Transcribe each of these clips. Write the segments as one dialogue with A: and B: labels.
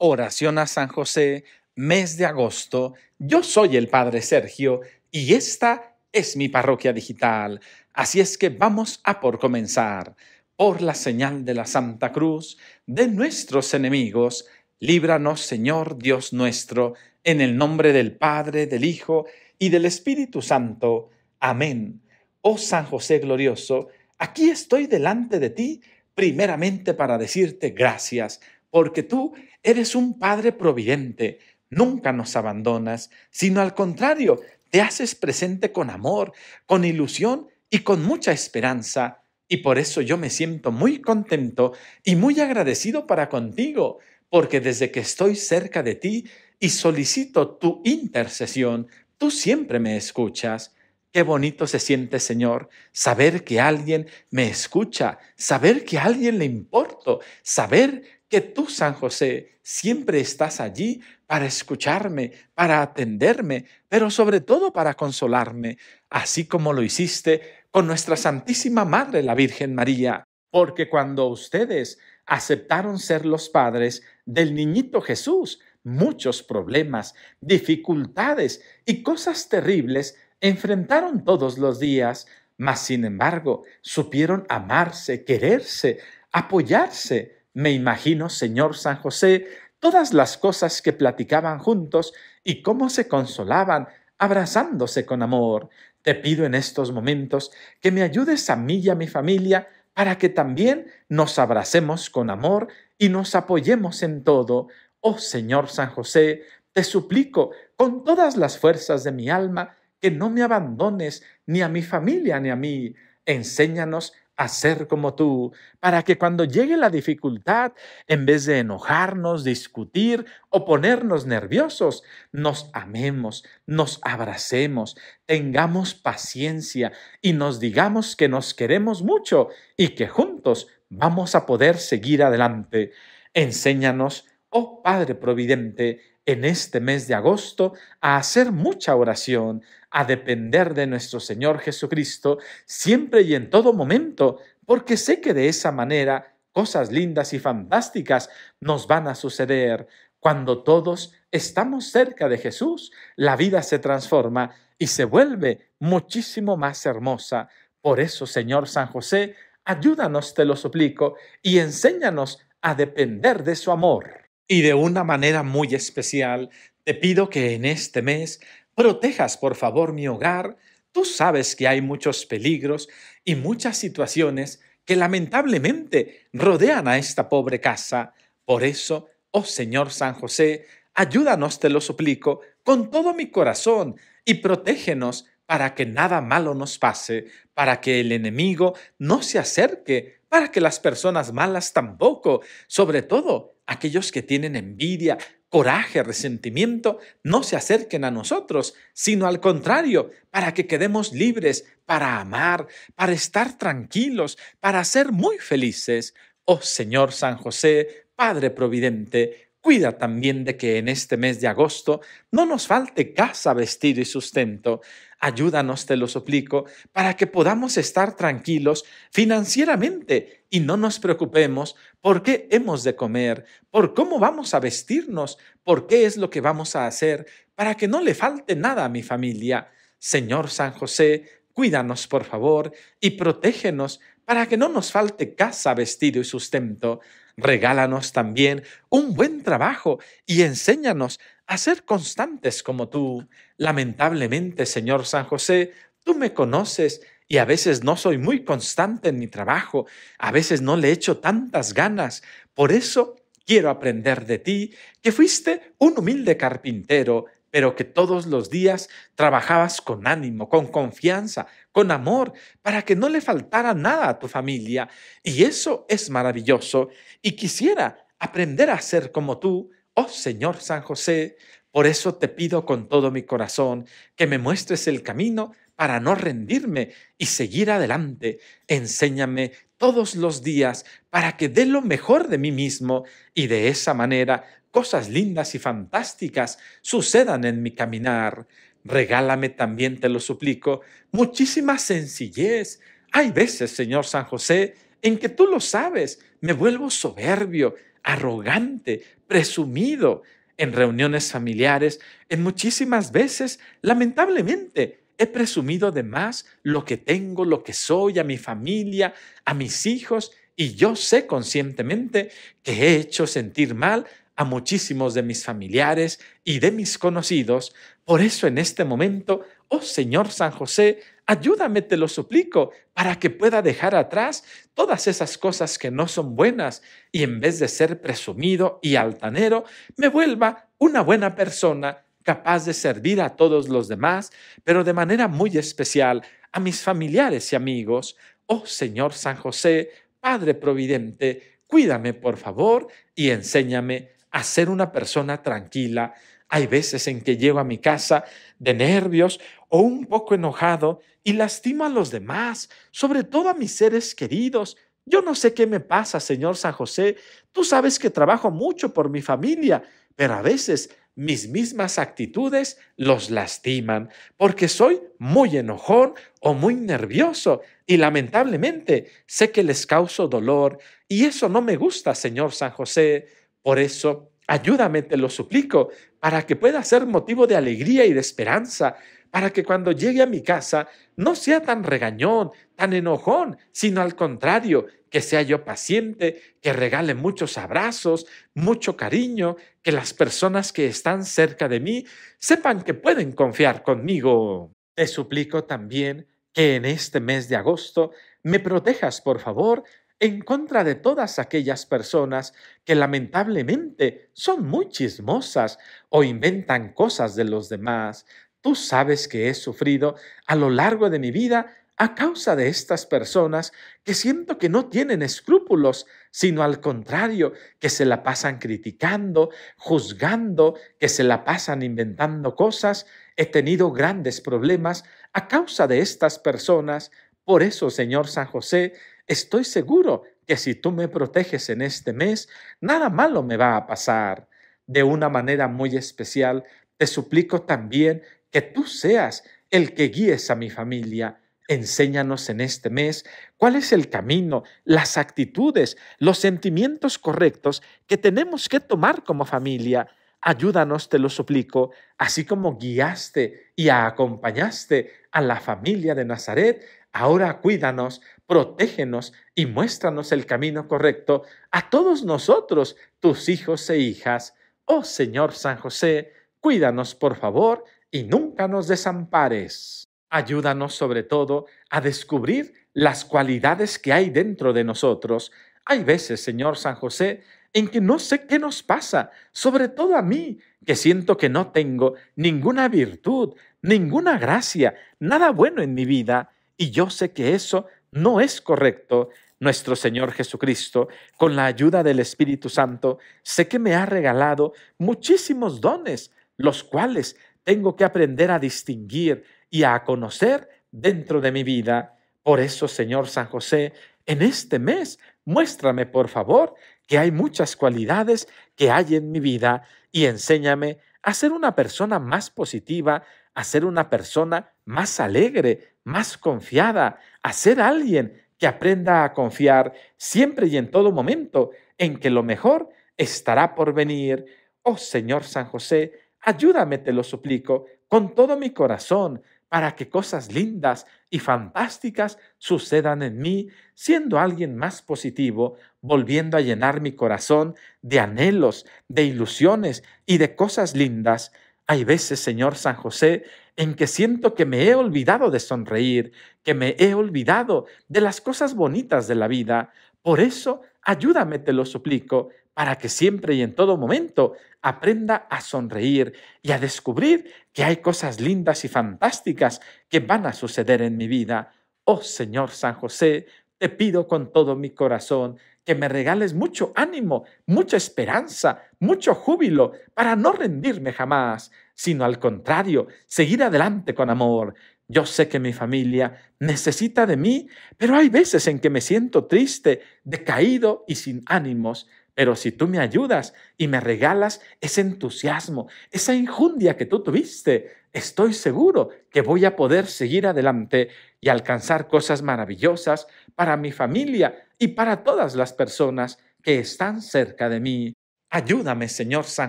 A: Oración a San José, mes de agosto. Yo soy el Padre Sergio y esta es mi parroquia digital. Así es que vamos a por comenzar. Por la señal de la Santa Cruz, de nuestros enemigos, líbranos Señor Dios nuestro, en el nombre del Padre, del Hijo y del Espíritu Santo. Amén. Oh San José glorioso, aquí estoy delante de ti primeramente para decirte gracias porque tú eres un Padre providente, nunca nos abandonas, sino al contrario, te haces presente con amor, con ilusión y con mucha esperanza. Y por eso yo me siento muy contento y muy agradecido para contigo, porque desde que estoy cerca de ti y solicito tu intercesión, tú siempre me escuchas. Qué bonito se siente, Señor, saber que alguien me escucha, saber que a alguien le importo, saber que tú, San José, siempre estás allí para escucharme, para atenderme, pero sobre todo para consolarme, así como lo hiciste con nuestra Santísima Madre, la Virgen María. Porque cuando ustedes aceptaron ser los padres del niñito Jesús, muchos problemas, dificultades y cosas terribles enfrentaron todos los días, mas sin embargo supieron amarse, quererse, apoyarse, me imagino, señor San José, todas las cosas que platicaban juntos y cómo se consolaban, abrazándose con amor. Te pido en estos momentos que me ayudes a mí y a mi familia para que también nos abracemos con amor y nos apoyemos en todo. Oh Señor San José, te suplico con todas las fuerzas de mi alma que no me abandones ni a mi familia ni a mí. Enséñanos hacer como tú, para que cuando llegue la dificultad, en vez de enojarnos, discutir o ponernos nerviosos, nos amemos, nos abracemos, tengamos paciencia y nos digamos que nos queremos mucho y que juntos vamos a poder seguir adelante. Enséñanos, oh Padre Providente, en este mes de agosto a hacer mucha oración, a depender de nuestro Señor Jesucristo siempre y en todo momento, porque sé que de esa manera cosas lindas y fantásticas nos van a suceder. Cuando todos estamos cerca de Jesús, la vida se transforma y se vuelve muchísimo más hermosa. Por eso, Señor San José, ayúdanos, te lo suplico, y enséñanos a depender de su amor. Y de una manera muy especial, te pido que en este mes protejas por favor mi hogar. Tú sabes que hay muchos peligros y muchas situaciones que lamentablemente rodean a esta pobre casa. Por eso, oh Señor San José, ayúdanos, te lo suplico, con todo mi corazón y protégenos para que nada malo nos pase, para que el enemigo no se acerque para que las personas malas tampoco, sobre todo aquellos que tienen envidia, coraje, resentimiento, no se acerquen a nosotros, sino al contrario, para que quedemos libres, para amar, para estar tranquilos, para ser muy felices. Oh Señor San José, Padre Providente, Cuida también de que en este mes de agosto no nos falte casa, vestido y sustento. Ayúdanos, te lo suplico, para que podamos estar tranquilos financieramente y no nos preocupemos por qué hemos de comer, por cómo vamos a vestirnos, por qué es lo que vamos a hacer, para que no le falte nada a mi familia. Señor San José, Cuídanos, por favor, y protégenos para que no nos falte casa, vestido y sustento. Regálanos también un buen trabajo y enséñanos a ser constantes como tú. Lamentablemente, Señor San José, tú me conoces y a veces no soy muy constante en mi trabajo, a veces no le echo tantas ganas. Por eso quiero aprender de ti, que fuiste un humilde carpintero pero que todos los días trabajabas con ánimo, con confianza, con amor, para que no le faltara nada a tu familia. Y eso es maravilloso. Y quisiera aprender a ser como tú, oh Señor San José. Por eso te pido con todo mi corazón que me muestres el camino para no rendirme y seguir adelante. Enséñame todos los días para que dé lo mejor de mí mismo y de esa manera cosas lindas y fantásticas sucedan en mi caminar. Regálame también, te lo suplico, muchísima sencillez. Hay veces, Señor San José, en que tú lo sabes, me vuelvo soberbio, arrogante, presumido, en reuniones familiares, en muchísimas veces, lamentablemente, he presumido de más lo que tengo, lo que soy, a mi familia, a mis hijos, y yo sé conscientemente que he hecho sentir mal a muchísimos de mis familiares y de mis conocidos. Por eso en este momento, oh Señor San José, ayúdame, te lo suplico, para que pueda dejar atrás todas esas cosas que no son buenas y en vez de ser presumido y altanero, me vuelva una buena persona capaz de servir a todos los demás, pero de manera muy especial a mis familiares y amigos. Oh Señor San José, Padre Providente, cuídame por favor y enséñame a ser una persona tranquila. Hay veces en que llego a mi casa de nervios o un poco enojado y lastimo a los demás, sobre todo a mis seres queridos. Yo no sé qué me pasa, señor San José. Tú sabes que trabajo mucho por mi familia, pero a veces mis mismas actitudes los lastiman, porque soy muy enojón o muy nervioso y lamentablemente sé que les causo dolor y eso no me gusta, Señor San José. Por eso, ayúdame, te lo suplico, para que pueda ser motivo de alegría y de esperanza, para que cuando llegue a mi casa no sea tan regañón, tan enojón, sino al contrario, que sea yo paciente, que regale muchos abrazos, mucho cariño, que las personas que están cerca de mí sepan que pueden confiar conmigo. Te suplico también que en este mes de agosto me protejas, por favor, en contra de todas aquellas personas que lamentablemente son muy chismosas o inventan cosas de los demás. Tú sabes que he sufrido a lo largo de mi vida a causa de estas personas que siento que no tienen escrúpulos, sino al contrario, que se la pasan criticando, juzgando, que se la pasan inventando cosas. He tenido grandes problemas a causa de estas personas. Por eso, Señor San José, Estoy seguro que si tú me proteges en este mes, nada malo me va a pasar. De una manera muy especial, te suplico también que tú seas el que guíes a mi familia. Enséñanos en este mes cuál es el camino, las actitudes, los sentimientos correctos que tenemos que tomar como familia. Ayúdanos, te lo suplico, así como guiaste y acompañaste a la familia de Nazaret Ahora cuídanos, protégenos y muéstranos el camino correcto a todos nosotros, tus hijos e hijas. Oh Señor San José, cuídanos por favor y nunca nos desampares. Ayúdanos sobre todo a descubrir las cualidades que hay dentro de nosotros. Hay veces, Señor San José, en que no sé qué nos pasa, sobre todo a mí, que siento que no tengo ninguna virtud, ninguna gracia, nada bueno en mi vida. Y yo sé que eso no es correcto. Nuestro Señor Jesucristo, con la ayuda del Espíritu Santo, sé que me ha regalado muchísimos dones, los cuales tengo que aprender a distinguir y a conocer dentro de mi vida. Por eso, Señor San José, en este mes, muéstrame, por favor, que hay muchas cualidades que hay en mi vida y enséñame a ser una persona más positiva, a ser una persona más alegre, más confiada, a ser alguien que aprenda a confiar siempre y en todo momento en que lo mejor estará por venir. Oh Señor San José, ayúdame, te lo suplico, con todo mi corazón, para que cosas lindas y fantásticas sucedan en mí, siendo alguien más positivo, volviendo a llenar mi corazón de anhelos, de ilusiones y de cosas lindas. Hay veces, Señor San José, en que siento que me he olvidado de sonreír, que me he olvidado de las cosas bonitas de la vida. Por eso, ayúdame, te lo suplico, para que siempre y en todo momento aprenda a sonreír y a descubrir que hay cosas lindas y fantásticas que van a suceder en mi vida. Oh Señor San José, te pido con todo mi corazón que me regales mucho ánimo, mucha esperanza, mucho júbilo, para no rendirme jamás, sino al contrario, seguir adelante con amor. Yo sé que mi familia necesita de mí, pero hay veces en que me siento triste, decaído y sin ánimos. Pero si tú me ayudas y me regalas ese entusiasmo, esa injundia que tú tuviste, estoy seguro que voy a poder seguir adelante y alcanzar cosas maravillosas para mi familia y para todas las personas que están cerca de mí. Ayúdame, Señor San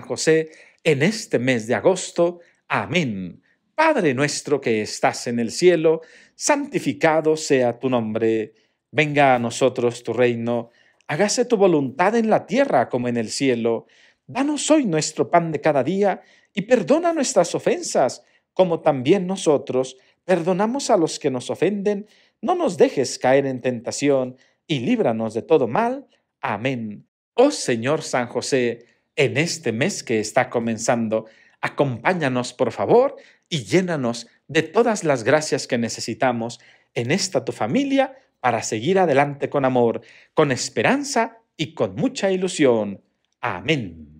A: José, en este mes de agosto. Amén. Padre nuestro que estás en el cielo, santificado sea tu nombre. Venga a nosotros tu reino. Hágase tu voluntad en la tierra como en el cielo. Danos hoy nuestro pan de cada día y perdona nuestras ofensas, como también nosotros perdonamos a los que nos ofenden. No nos dejes caer en tentación, y líbranos de todo mal. Amén. Oh Señor San José, en este mes que está comenzando, acompáñanos por favor y llénanos de todas las gracias que necesitamos en esta tu familia para seguir adelante con amor, con esperanza y con mucha ilusión. Amén.